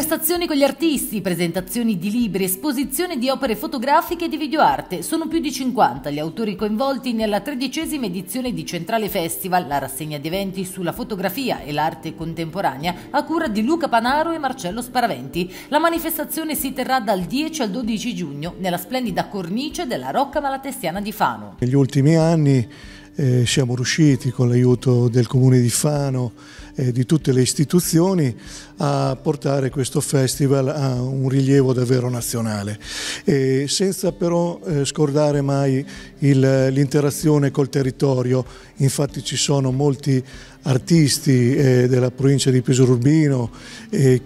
Conversazioni con gli artisti, presentazioni di libri, esposizioni di opere fotografiche e di videoarte. Sono più di 50 gli autori coinvolti nella tredicesima edizione di Centrale Festival, la rassegna di eventi sulla fotografia e l'arte contemporanea, a cura di Luca Panaro e Marcello Sparaventi. La manifestazione si terrà dal 10 al 12 giugno nella splendida cornice della Rocca Malatestiana di Fano. Negli ultimi anni eh, siamo riusciti con l'aiuto del comune di Fano e eh, di tutte le istituzioni a portare questo festival a un rilievo davvero nazionale, e senza però eh, scordare mai l'interazione col territorio, infatti ci sono molti artisti eh, della provincia di Pesorurbino eh,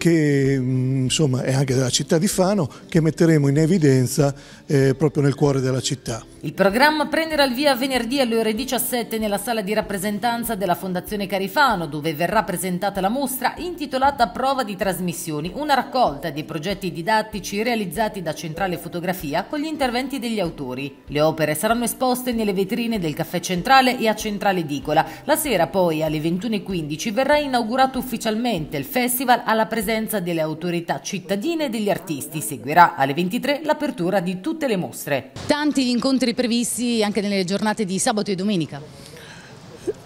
mm, e anche della città di Fano che metteremo in evidenza proprio nel cuore della città. Il programma prenderà il via venerdì alle ore 17 nella sala di rappresentanza della Fondazione Carifano dove verrà presentata la mostra intitolata Pro prova di trasmissioni, una raccolta di progetti didattici realizzati da Centrale Fotografia con gli interventi degli autori. Le opere saranno esposte nelle vetrine del Caffè Centrale e a Centrale Edicola. La sera poi alle 21.15 verrà inaugurato ufficialmente il festival alla presenza delle autorità cittadine e degli artisti. Seguirà alle 23 l'apertura di tutte le mostre. Tanti incontri previsti anche nelle giornate di sabato e domenica.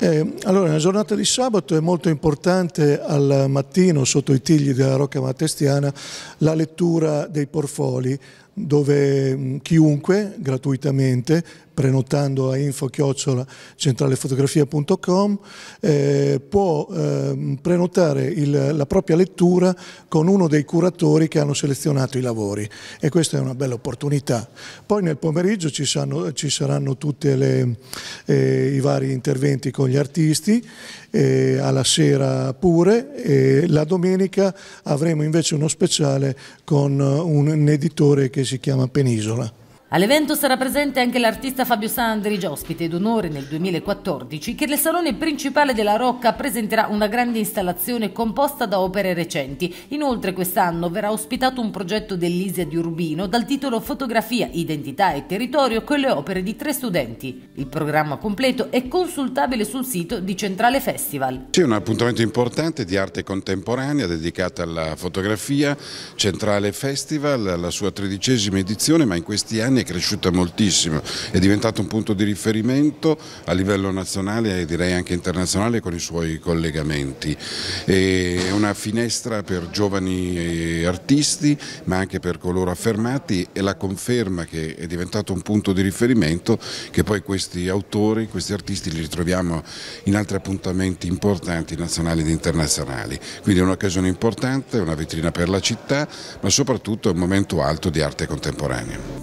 Eh, allora, la giornata di sabato è molto importante al mattino, sotto i tigli della Rocca Matestiana, la lettura dei portfoli, dove chiunque gratuitamente prenotando a info-centralefotografia.com, eh, può eh, prenotare il, la propria lettura con uno dei curatori che hanno selezionato i lavori e questa è una bella opportunità. Poi nel pomeriggio ci, saranno, ci saranno tutti eh, i vari interventi con gli artisti, eh, alla sera pure e la domenica avremo invece uno speciale con un, un editore che si chiama Penisola. All'evento sarà presente anche l'artista Fabio Sandri, ospite d'onore nel 2014, che nel salone principale della Rocca presenterà una grande installazione composta da opere recenti. Inoltre quest'anno verrà ospitato un progetto dell'Isia di Urbino dal titolo Fotografia, Identità e Territorio con le opere di tre studenti. Il programma completo è consultabile sul sito di Centrale Festival. C'è un appuntamento importante di arte contemporanea dedicata alla fotografia. Centrale Festival, la sua tredicesima edizione, ma in questi anni anni, è cresciuta moltissimo, è diventato un punto di riferimento a livello nazionale e direi anche internazionale con i suoi collegamenti. È una finestra per giovani eh, artisti ma anche per coloro affermati e la conferma che è diventato un punto di riferimento che poi questi autori, questi artisti li ritroviamo in altri appuntamenti importanti nazionali ed internazionali. Quindi è un'occasione importante, una vetrina per la città ma soprattutto è un momento alto di arte contemporanea.